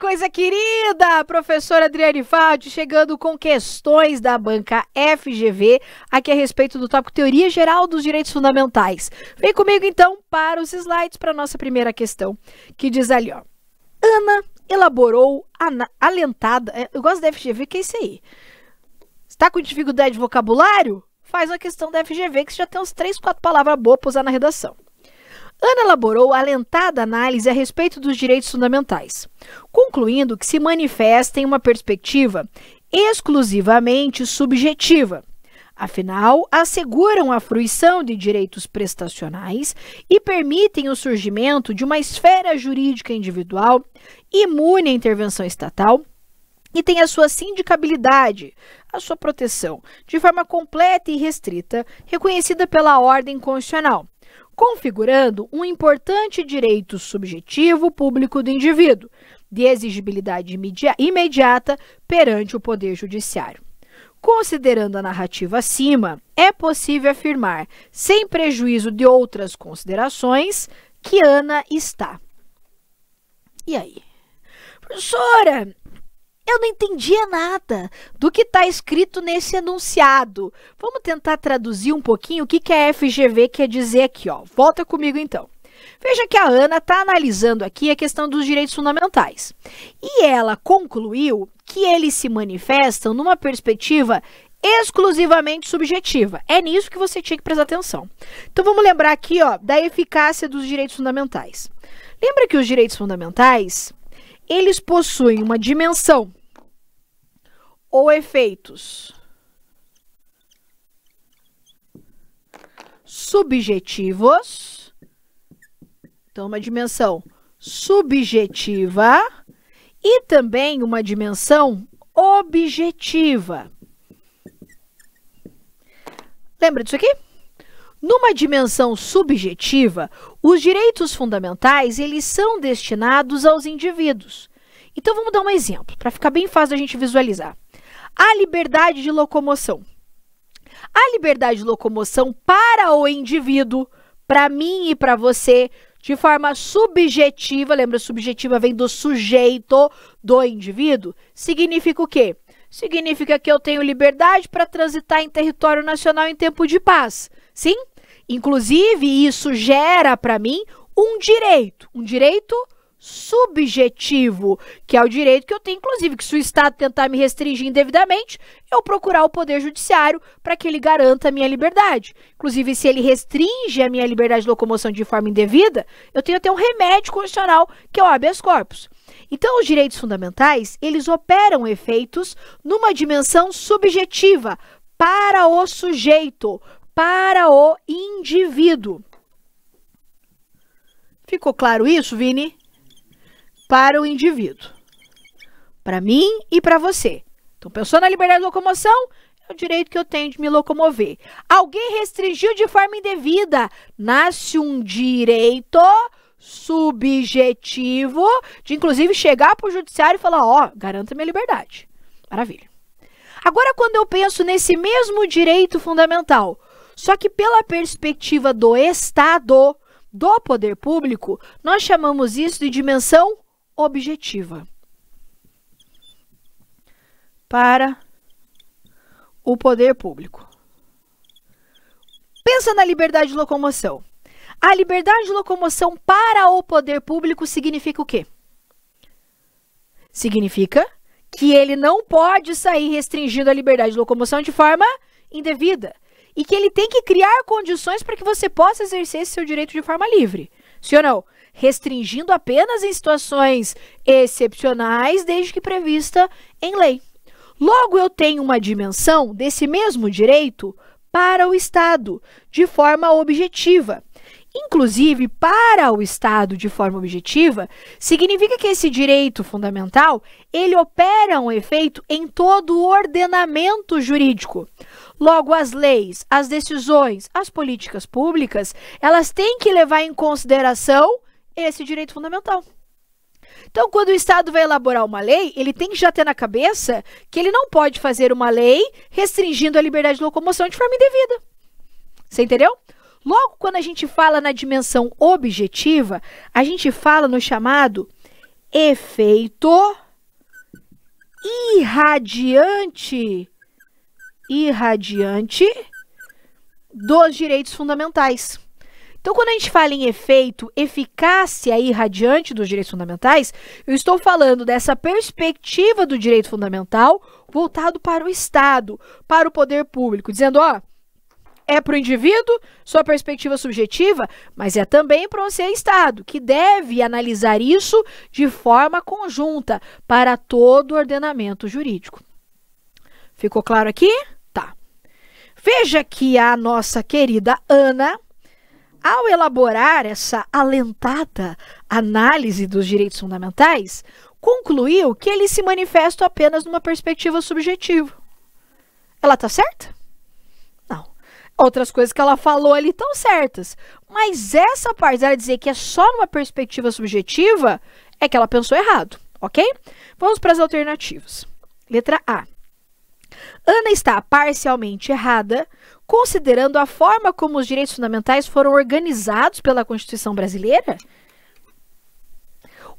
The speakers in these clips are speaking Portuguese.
coisa querida! Professora Adriane Faldi chegando com questões da banca FGV, aqui a respeito do tópico Teoria Geral dos Direitos Fundamentais. Vem comigo então para os slides para a nossa primeira questão, que diz ali, ó. Ana elaborou alentada. É, eu gosto da FGV, que é isso aí. Está com dificuldade de vocabulário? Faz uma questão da FGV que você já tem uns três, quatro palavras boas para usar na redação. Ana elaborou alentada análise a respeito dos direitos fundamentais, concluindo que se manifesta em uma perspectiva exclusivamente subjetiva. Afinal, asseguram a fruição de direitos prestacionais e permitem o surgimento de uma esfera jurídica individual imune à intervenção estatal e tem a sua sindicabilidade, a sua proteção, de forma completa e restrita, reconhecida pela ordem constitucional, configurando um importante direito subjetivo público do indivíduo, de exigibilidade imediata perante o Poder Judiciário. Considerando a narrativa acima, é possível afirmar, sem prejuízo de outras considerações, que Ana está. E aí? Professora, eu não entendia nada do que está escrito nesse enunciado. Vamos tentar traduzir um pouquinho o que, que a é FGV quer dizer aqui. Ó. Volta comigo então. Veja que a Ana está analisando aqui a questão dos direitos fundamentais. E ela concluiu que eles se manifestam numa perspectiva exclusivamente subjetiva. É nisso que você tinha que prestar atenção. Então vamos lembrar aqui ó, da eficácia dos direitos fundamentais. Lembra que os direitos fundamentais, eles possuem uma dimensão ou efeitos? Subjetivos. Então, uma dimensão subjetiva e também uma dimensão objetiva. Lembra disso aqui? Numa dimensão subjetiva, os direitos fundamentais eles são destinados aos indivíduos. Então vamos dar um exemplo para ficar bem fácil da gente visualizar. A liberdade de locomoção. A liberdade de locomoção para o indivíduo, para mim e para você, de forma subjetiva, lembra, subjetiva vem do sujeito do indivíduo, significa o quê? Significa que eu tenho liberdade para transitar em território nacional em tempo de paz. Sim? Inclusive, isso gera para mim um direito, um direito subjetivo, que é o direito que eu tenho, inclusive, que se o Estado tentar me restringir indevidamente, eu procurar o Poder Judiciário para que ele garanta a minha liberdade. Inclusive, se ele restringe a minha liberdade de locomoção de forma indevida, eu tenho até um remédio constitucional, que é o habeas corpus. Então, os direitos fundamentais, eles operam efeitos numa dimensão subjetiva, para o sujeito, para o indivíduo. Ficou claro isso, Vini? para o indivíduo, para mim e para você. Então, pensou na liberdade de locomoção? É o direito que eu tenho de me locomover. Alguém restringiu de forma indevida. Nasce um direito subjetivo de, inclusive, chegar para o judiciário e falar: ó, oh, garanta minha liberdade. Maravilha. Agora, quando eu penso nesse mesmo direito fundamental, só que pela perspectiva do Estado, do poder público, nós chamamos isso de dimensão objetiva. Para o poder público. Pensa na liberdade de locomoção. A liberdade de locomoção para o poder público significa o quê? Significa que ele não pode sair restringindo a liberdade de locomoção de forma indevida. E que ele tem que criar condições para que você possa exercer seu direito de forma livre. Sim ou não? restringindo apenas em situações excepcionais, desde que prevista em lei. Logo, eu tenho uma dimensão desse mesmo direito para o Estado, de forma objetiva. Inclusive, para o Estado de forma objetiva, significa que esse direito fundamental, ele opera um efeito em todo o ordenamento jurídico. Logo, as leis, as decisões, as políticas públicas, elas têm que levar em consideração esse direito fundamental. Então, quando o Estado vai elaborar uma lei, ele tem que já ter na cabeça que ele não pode fazer uma lei restringindo a liberdade de locomoção de forma indevida. Você entendeu? Logo, quando a gente fala na dimensão objetiva, a gente fala no chamado efeito irradiante irradiante dos direitos fundamentais. Então, quando a gente fala em efeito, eficácia e irradiante dos direitos fundamentais, eu estou falando dessa perspectiva do direito fundamental voltado para o Estado, para o poder público, dizendo, ó, é para o indivíduo, sua perspectiva subjetiva, mas é também para você, Estado, que deve analisar isso de forma conjunta para todo o ordenamento jurídico. Ficou claro aqui? Tá. Veja que a nossa querida Ana ao elaborar essa alentada análise dos direitos fundamentais, concluiu que eles se manifestam apenas numa perspectiva subjetiva. Ela está certa? Não. Outras coisas que ela falou ali estão certas. Mas essa parte dela dizer que é só numa perspectiva subjetiva é que ela pensou errado, ok? Vamos para as alternativas. Letra A. Ana está parcialmente errada considerando a forma como os direitos fundamentais foram organizados pela Constituição brasileira?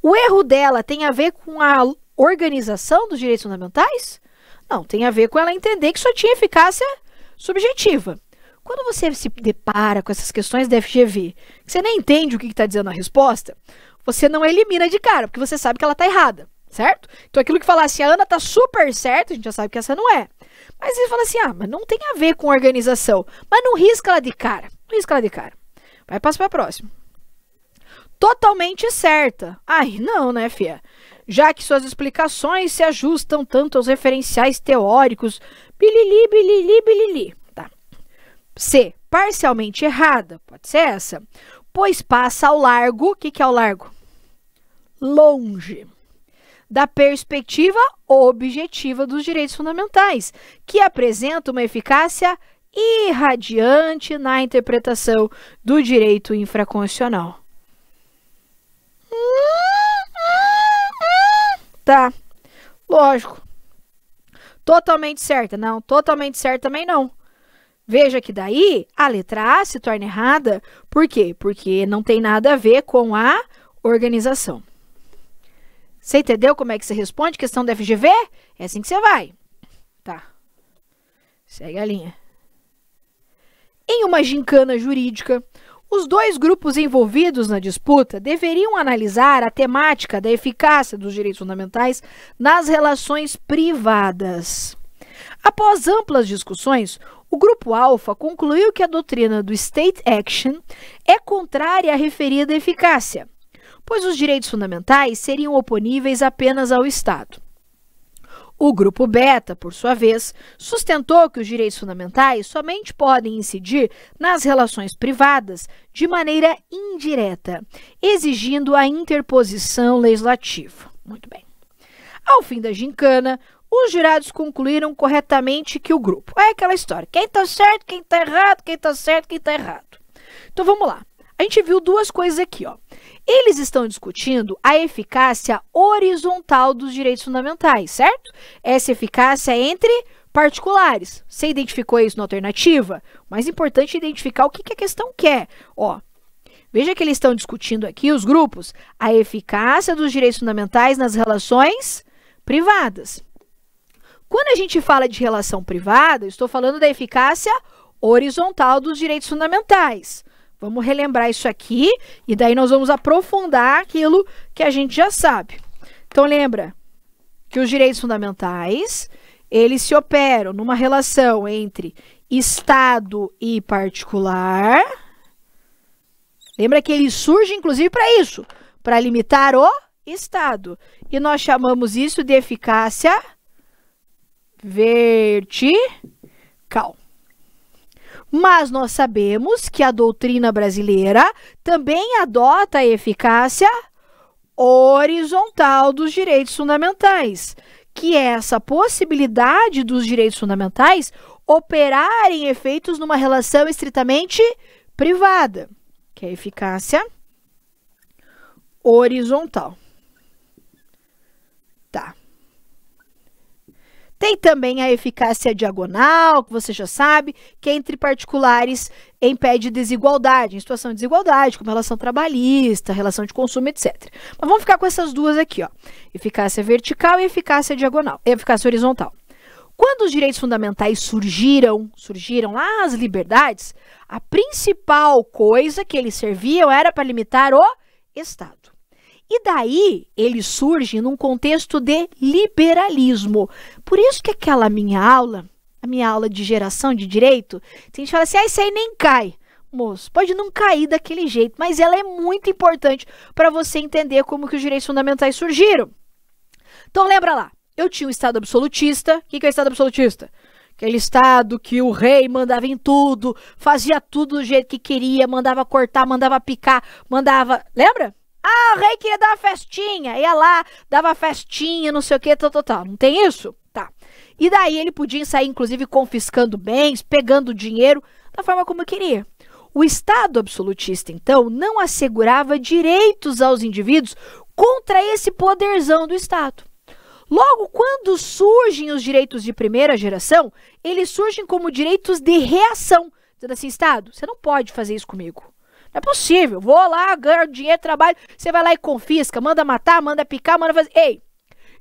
O erro dela tem a ver com a organização dos direitos fundamentais? Não, tem a ver com ela entender que só tinha eficácia subjetiva. Quando você se depara com essas questões da FGV, que você nem entende o que está dizendo a resposta, você não elimina de cara, porque você sabe que ela está errada, certo? Então aquilo que falasse a Ana está super certo. a gente já sabe que essa não é. Mas você fala assim: ah, mas não tem a ver com organização. Mas não risca ela de cara. Não risca ela de cara. Vai passar para próximo. Totalmente certa. Ai, não, né, Fia? Já que suas explicações se ajustam tanto aos referenciais teóricos. Bilili, bilili, bilili. Tá. C. Parcialmente errada. Pode ser essa. Pois passa ao largo. O que, que é o largo? Longe. Da perspectiva objetiva dos direitos fundamentais, que apresenta uma eficácia irradiante na interpretação do direito infraconstitucional. Tá, lógico. Totalmente certa, não. Totalmente certa também não. Veja que daí a letra A se torna errada. Por quê? Porque não tem nada a ver com a organização. Você entendeu como é que você responde questão da FGV? É assim que você vai. Tá. Segue a linha. Em uma gincana jurídica, os dois grupos envolvidos na disputa deveriam analisar a temática da eficácia dos direitos fundamentais nas relações privadas. Após amplas discussões, o grupo Alfa concluiu que a doutrina do State Action é contrária à referida eficácia, pois os direitos fundamentais seriam oponíveis apenas ao Estado. O grupo Beta, por sua vez, sustentou que os direitos fundamentais somente podem incidir nas relações privadas de maneira indireta, exigindo a interposição legislativa. Muito bem. Ao fim da gincana, os jurados concluíram corretamente que o grupo é aquela história: quem está certo, quem está errado, quem está certo, quem está errado. Então vamos lá. A gente viu duas coisas aqui, ó. Eles estão discutindo a eficácia horizontal dos direitos fundamentais, certo? Essa eficácia é entre particulares. Você identificou isso na alternativa? mais importante é identificar o que, que a questão quer. Ó, veja que eles estão discutindo aqui, os grupos, a eficácia dos direitos fundamentais nas relações privadas. Quando a gente fala de relação privada, estou falando da eficácia horizontal dos direitos fundamentais. Vamos relembrar isso aqui e daí nós vamos aprofundar aquilo que a gente já sabe. Então lembra que os direitos fundamentais, eles se operam numa relação entre Estado e particular. Lembra que ele surge inclusive para isso, para limitar o Estado. E nós chamamos isso de eficácia vertical. Mas nós sabemos que a doutrina brasileira também adota a eficácia horizontal dos direitos fundamentais, que é essa possibilidade dos direitos fundamentais operarem efeitos numa relação estritamente privada, que é a eficácia horizontal. Tem também a eficácia diagonal, que você já sabe, que entre particulares impede desigualdade, em situação de desigualdade, como relação trabalhista, relação de consumo, etc. Mas vamos ficar com essas duas aqui, ó. Eficácia vertical e eficácia diagonal, eficácia horizontal. Quando os direitos fundamentais surgiram, surgiram lá as liberdades, a principal coisa que eles serviam era para limitar o Estado. E daí ele surge num contexto de liberalismo. Por isso que aquela minha aula, a minha aula de geração de direito, tem gente fala assim: ah, isso aí nem cai. Moço, pode não cair daquele jeito, mas ela é muito importante para você entender como que os direitos fundamentais surgiram. Então lembra lá, eu tinha um Estado absolutista. O que, que é o Estado absolutista? Aquele Estado que o rei mandava em tudo, fazia tudo do jeito que queria, mandava cortar, mandava picar, mandava. Lembra? Ah, o rei queria dar uma festinha. Ia lá, dava festinha, não sei o que, tal, tá, tal, tá, tal. Tá. Não tem isso? Tá. E daí ele podia sair, inclusive, confiscando bens, pegando dinheiro, da forma como queria. O Estado absolutista, então, não assegurava direitos aos indivíduos contra esse poderzão do Estado. Logo, quando surgem os direitos de primeira geração, eles surgem como direitos de reação. Dizendo assim, Estado, você não pode fazer isso comigo. Não é possível. Vou lá, ganho dinheiro, trabalho. Você vai lá e confisca, manda matar, manda picar, manda fazer. Ei,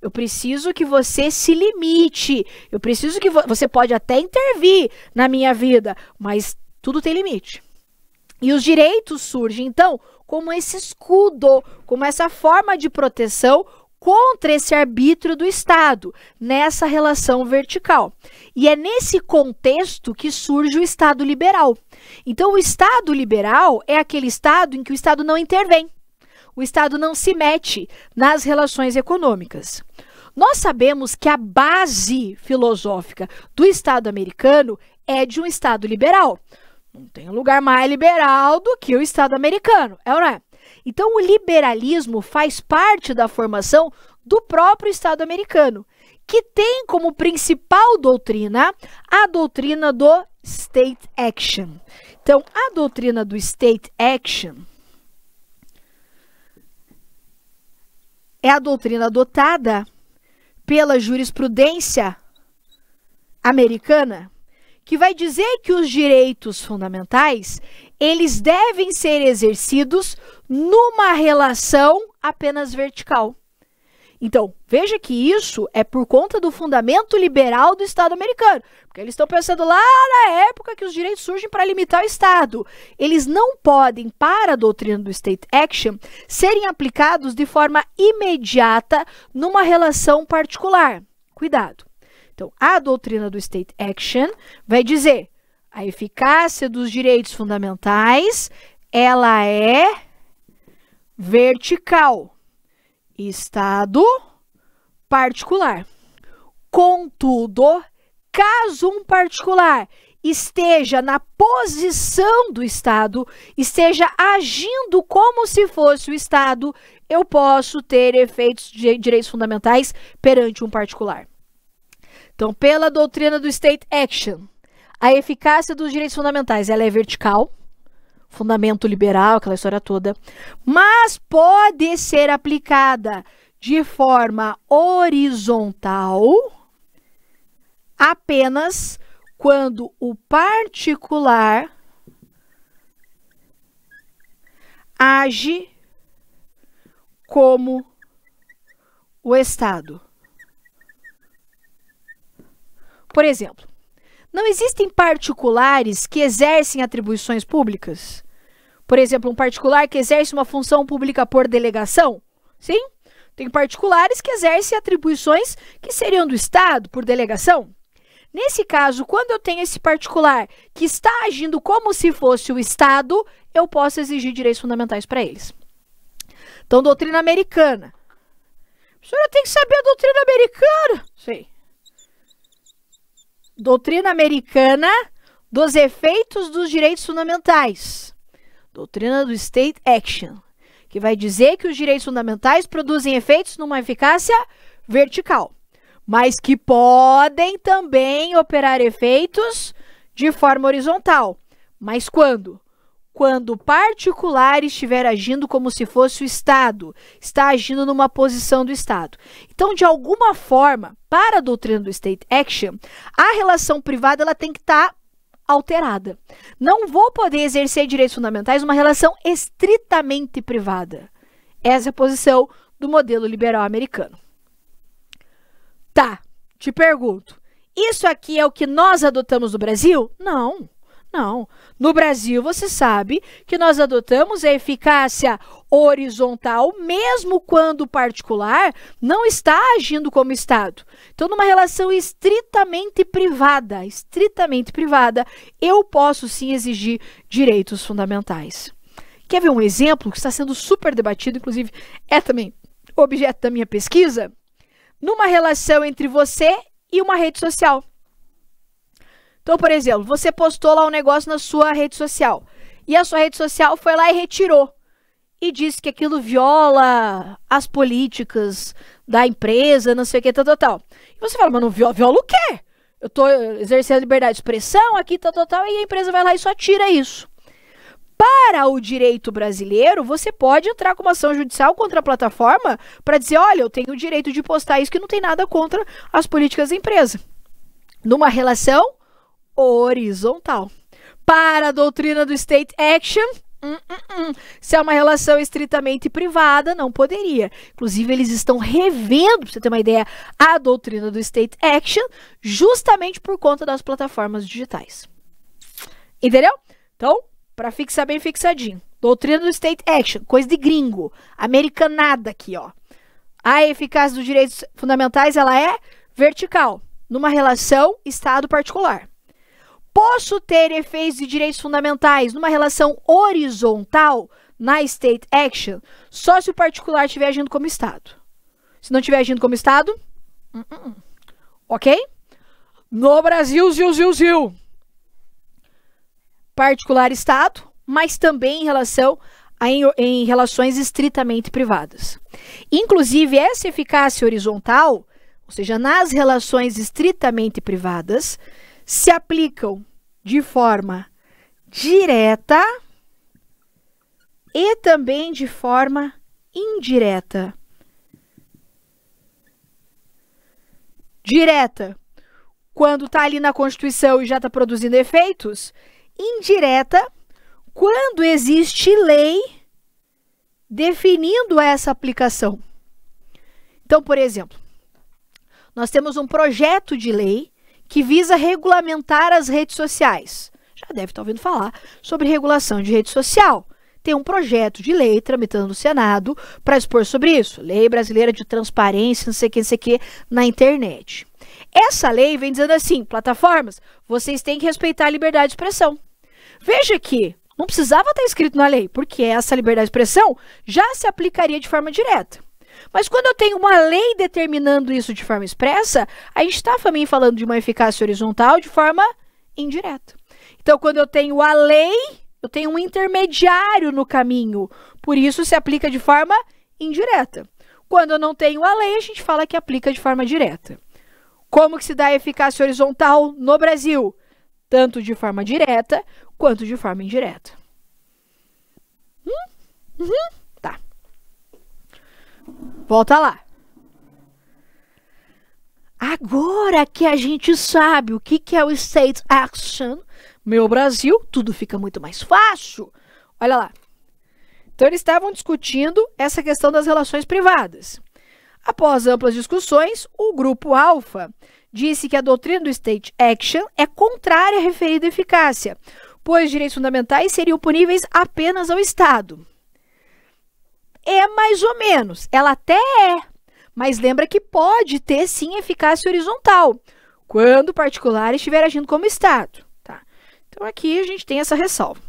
eu preciso que você se limite. Eu preciso que vo... você pode até intervir na minha vida, mas tudo tem limite. E os direitos surgem, então, como esse escudo, como essa forma de proteção contra esse arbítrio do Estado, nessa relação vertical. E é nesse contexto que surge o Estado liberal. Então, o Estado liberal é aquele Estado em que o Estado não intervém, o Estado não se mete nas relações econômicas. Nós sabemos que a base filosófica do Estado americano é de um Estado liberal. Não tem lugar mais liberal do que o Estado americano, é ou não é? Então, o liberalismo faz parte da formação do próprio Estado americano que tem como principal doutrina a doutrina do state action. Então, a doutrina do state action é a doutrina adotada pela jurisprudência americana que vai dizer que os direitos fundamentais eles devem ser exercidos numa relação apenas vertical. Então, veja que isso é por conta do fundamento liberal do Estado americano. Porque eles estão pensando lá na época que os direitos surgem para limitar o Estado. Eles não podem, para a doutrina do State Action, serem aplicados de forma imediata numa relação particular. Cuidado. Então, a doutrina do State Action vai dizer a eficácia dos direitos fundamentais, ela é vertical estado particular. Contudo, caso um particular esteja na posição do Estado, esteja agindo como se fosse o Estado, eu posso ter efeitos de direitos fundamentais perante um particular. Então, pela doutrina do State Action, a eficácia dos direitos fundamentais ela é vertical fundamento liberal, aquela história toda, mas pode ser aplicada de forma horizontal apenas quando o particular age como o Estado. Por exemplo, não existem particulares que exercem atribuições públicas? Por exemplo, um particular que exerce uma função pública por delegação? Sim? Tem particulares que exercem atribuições que seriam do Estado por delegação? Nesse caso, quando eu tenho esse particular que está agindo como se fosse o Estado, eu posso exigir direitos fundamentais para eles. Então, doutrina americana. A senhora tem que saber a doutrina americana. Sim doutrina americana dos efeitos dos direitos fundamentais, doutrina do State Action, que vai dizer que os direitos fundamentais produzem efeitos numa eficácia vertical, mas que podem também operar efeitos de forma horizontal. Mas quando? quando o particular estiver agindo como se fosse o Estado, está agindo numa posição do Estado. Então, de alguma forma, para a doutrina do state action, a relação privada ela tem que estar tá alterada. Não vou poder exercer direitos fundamentais numa relação estritamente privada. Essa é a posição do modelo liberal americano. Tá, te pergunto, isso aqui é o que nós adotamos no Brasil? Não. Não. No Brasil, você sabe que nós adotamos a eficácia horizontal, mesmo quando o particular não está agindo como Estado. Então, numa relação estritamente privada, estritamente privada, eu posso sim exigir direitos fundamentais. Quer ver um exemplo que está sendo super debatido, inclusive é também objeto da minha pesquisa? Numa relação entre você e uma rede social. Então, por exemplo, você postou lá um negócio na sua rede social e a sua rede social foi lá e retirou e disse que aquilo viola as políticas da empresa, não sei o que, tal, tal, tal. E você fala, mas não viola, viola o quê? Eu estou exercendo a liberdade de expressão aqui, tal, tal, tal, e a empresa vai lá e só tira isso. Para o direito brasileiro, você pode entrar com uma ação judicial contra a plataforma para dizer, olha, eu tenho o direito de postar isso que não tem nada contra as políticas da empresa. Numa relação horizontal. Para a doutrina do state action, Hum, hum, hum. Se é uma relação estritamente privada, não poderia. Inclusive, eles estão revendo, para você ter uma ideia, a doutrina do State Action, justamente por conta das plataformas digitais. Entendeu? Então, para fixar bem fixadinho. Doutrina do State Action, coisa de gringo, americanada aqui, ó. A eficácia dos direitos fundamentais, ela é vertical, numa relação Estado particular posso ter efeitos de direitos fundamentais numa relação horizontal na state action só se o particular estiver agindo como Estado. Se não estiver agindo como Estado, uh -uh. ok? No Brasil, ziu, ziu, ziu. Particular Estado, mas também em relação a em, em relações estritamente privadas. Inclusive, essa eficácia horizontal, ou seja, nas relações estritamente privadas, se aplicam de forma direta e também de forma indireta. Direta, quando está ali na Constituição e já está produzindo efeitos. Indireta, quando existe lei definindo essa aplicação. Então, por exemplo, nós temos um projeto de lei que visa regulamentar as redes sociais. Já deve estar ouvindo falar sobre regulação de rede social. Tem um projeto de lei tramitando no Senado para expor sobre isso. Lei brasileira de transparência, não sei o que, não sei o que, na internet. Essa lei vem dizendo assim: plataformas, vocês têm que respeitar a liberdade de expressão. Veja que não precisava estar escrito na lei, porque essa liberdade de expressão já se aplicaria de forma direta. Mas quando eu tenho uma lei determinando isso de forma expressa, a gente está também falando de uma eficácia horizontal de forma indireta. Então, quando eu tenho a lei, eu tenho um intermediário no caminho. Por isso, se aplica de forma indireta. Quando eu não tenho a lei, a gente fala que aplica de forma direta. Como que se dá a eficácia horizontal no Brasil? Tanto de forma direta quanto de forma indireta. Hum? Uhum. Volta lá. Agora que a gente sabe o que, que é o State Action, meu Brasil, tudo fica muito mais fácil. Olha lá. Então, eles estavam discutindo essa questão das relações privadas. Após amplas discussões, o grupo Alfa disse que a doutrina do State Action é contrária à referida eficácia, pois direitos fundamentais seriam puníveis apenas ao Estado. É mais ou menos. Ela até é. Mas lembra que pode ter sim eficácia horizontal, quando o particular estiver agindo como Estado. Tá? Então aqui a gente tem essa ressalva.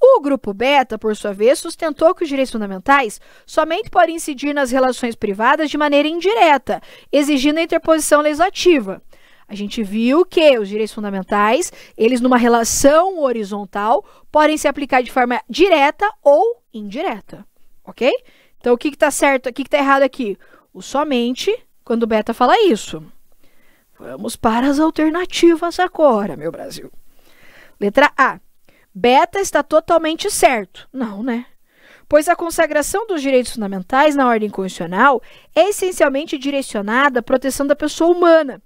O grupo Beta, por sua vez, sustentou que os direitos fundamentais somente podem incidir nas relações privadas de maneira indireta, exigindo a interposição legislativa. A gente viu que os direitos fundamentais, eles numa relação horizontal, podem se aplicar de forma direta ou indireta ok? Então, o que está certo, o que está errado aqui? O somente, quando o Beta fala isso. Vamos para as alternativas agora, meu Brasil. Letra A. Beta está totalmente certo. Não, né? Pois a consagração dos direitos fundamentais na ordem constitucional é essencialmente direcionada à proteção da pessoa humana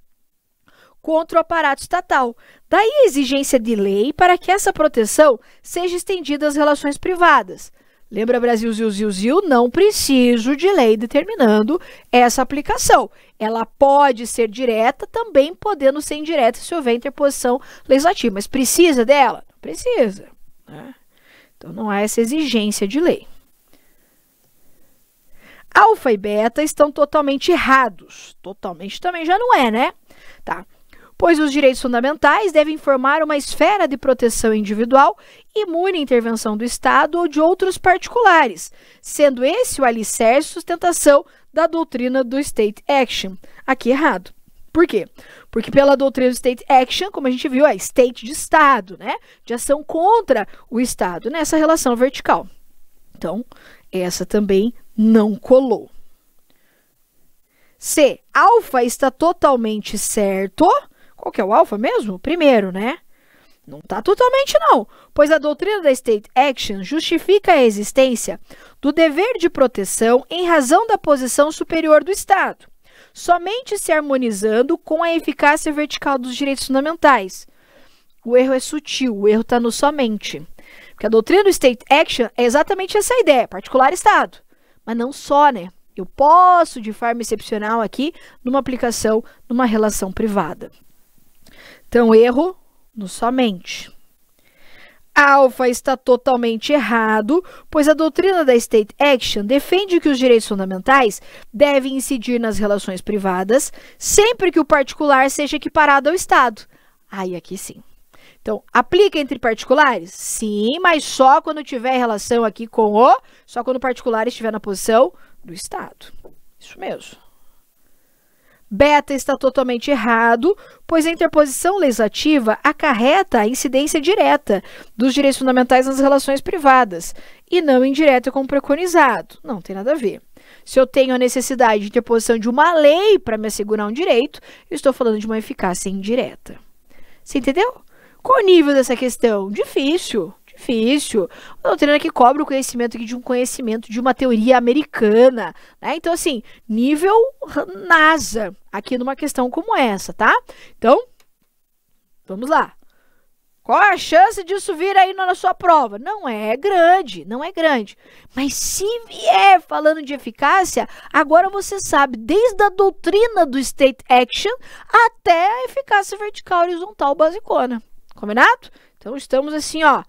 contra o aparato estatal. Daí a exigência de lei para que essa proteção seja estendida às relações privadas. Lembra Brasil Zil Zil Zil? Não preciso de lei determinando essa aplicação. Ela pode ser direta, também podendo ser indireta se houver interposição legislativa. Mas precisa dela? Não precisa. Né? Então não há essa exigência de lei. Alfa e beta estão totalmente errados. Totalmente também já não é, né? Tá pois os direitos fundamentais devem formar uma esfera de proteção individual imune à intervenção do Estado ou de outros particulares, sendo esse o alicerce e sustentação da doutrina do State Action. Aqui errado. Por quê? Porque pela doutrina do state action, como a gente viu, é state de Estado, né? De ação contra o Estado nessa relação vertical. Então, essa também não colou. C. Alfa está totalmente certo qual que é o alfa mesmo? Primeiro, né? Não está totalmente, não, pois a doutrina da State Action justifica a existência do dever de proteção em razão da posição superior do Estado, somente se harmonizando com a eficácia vertical dos direitos fundamentais. O erro é sutil, o erro está no somente. Porque a doutrina do State Action é exatamente essa ideia, particular Estado. Mas não só, né? Eu posso, de forma excepcional aqui, numa aplicação, numa relação privada. Então, erro no somente. Alfa está totalmente errado, pois a doutrina da State Action defende que os direitos fundamentais devem incidir nas relações privadas sempre que o particular seja equiparado ao Estado. Aí, ah, aqui sim. Então, aplica entre particulares? Sim, mas só quando tiver relação aqui com o, só quando o particular estiver na posição do Estado. Isso mesmo. Beta está totalmente errado, pois a interposição legislativa acarreta a incidência direta dos direitos fundamentais nas relações privadas e não indireta como preconizado. Não tem nada a ver. Se eu tenho a necessidade de interposição de uma lei para me assegurar um direito, eu estou falando de uma eficácia indireta. Você entendeu? Qual o nível dessa questão? Difícil difícil. Uma doutrina que cobra o conhecimento de um conhecimento de uma teoria americana, né? Então, assim, nível NASA aqui numa questão como essa, tá? Então, vamos lá. Qual a chance disso vir aí na sua prova? Não é grande, não é grande. Mas se vier falando de eficácia, agora você sabe, desde a doutrina do state action até a eficácia vertical e horizontal basicona. Combinado? Então estamos assim, ó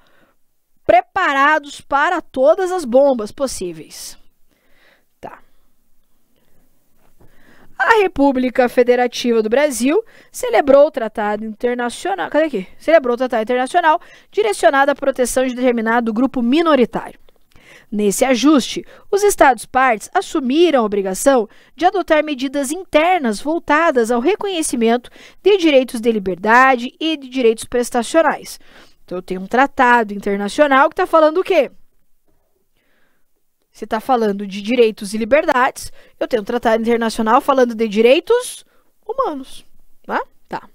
preparados para todas as bombas possíveis. Tá. A República Federativa do Brasil celebrou o Tratado Internacional, cadê aqui? Celebrou o Tratado Internacional direcionado à proteção de determinado grupo minoritário. Nesse ajuste, os Estados partes assumiram a obrigação de adotar medidas internas voltadas ao reconhecimento de direitos de liberdade e de direitos prestacionais, então eu tenho um tratado internacional que está falando o quê? Você está falando de direitos e liberdades. Eu tenho um tratado internacional falando de direitos humanos. Tá? tá.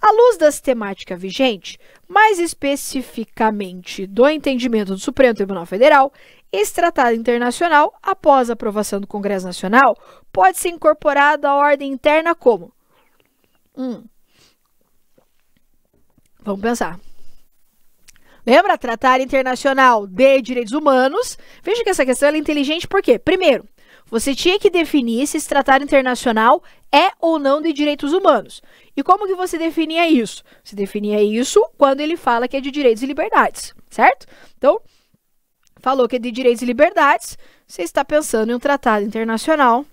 À luz das sistemática vigente, mais especificamente do entendimento do Supremo Tribunal Federal, esse tratado internacional, após a aprovação do Congresso Nacional, pode ser incorporado à ordem interna como? 1. Um, Vamos pensar. Lembra? Tratado Internacional de Direitos Humanos. Veja que essa questão é inteligente por quê? Primeiro, você tinha que definir se esse tratado internacional é ou não de direitos humanos. E como que você definia isso? Você definia isso quando ele fala que é de direitos e liberdades, certo? Então, falou que é de direitos e liberdades, você está pensando em um tratado internacional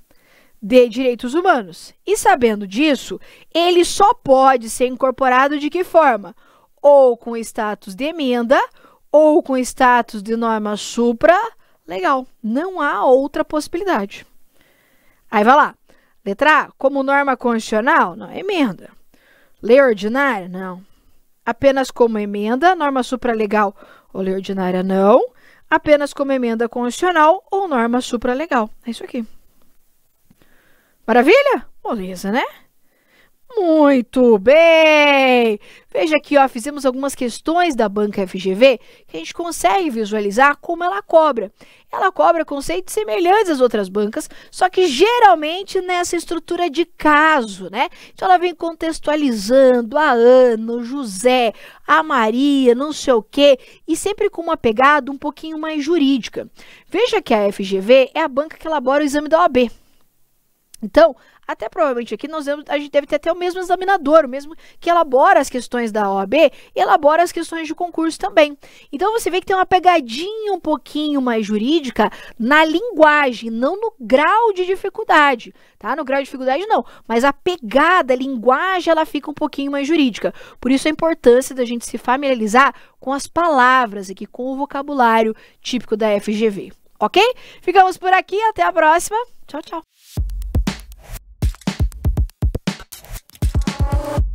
de direitos humanos. E sabendo disso, ele só pode ser incorporado de que forma? Ou com status de emenda, ou com status de norma supra. Legal, não há outra possibilidade. Aí vai lá. Letra A, como norma constitucional? Não, é emenda. Lei ordinária? Não. Apenas como emenda, norma supralegal ou lei ordinária? Não. Apenas como emenda constitucional ou norma supralegal. É isso aqui. Maravilha? Moleza, né? Muito bem! Veja aqui, ó, fizemos algumas questões da banca FGV que a gente consegue visualizar como ela cobra. Ela cobra conceitos semelhantes às outras bancas, só que geralmente nessa estrutura de caso, né? Então ela vem contextualizando a Ana, o José, a Maria, não sei o quê, e sempre com uma pegada um pouquinho mais jurídica. Veja que a FGV é a banca que elabora o exame da OAB. Então, até provavelmente aqui nós a gente deve ter até o mesmo examinador, o mesmo que elabora as questões da OAB, elabora as questões de concurso também. Então você vê que tem uma pegadinha um pouquinho mais jurídica na linguagem, não no grau de dificuldade, tá? No grau de dificuldade não, mas a pegada, a linguagem, ela fica um pouquinho mais jurídica. Por isso a importância da gente se familiarizar com as palavras aqui, com o vocabulário típico da FGV, ok? Ficamos por aqui, até a próxima. Tchau, tchau. you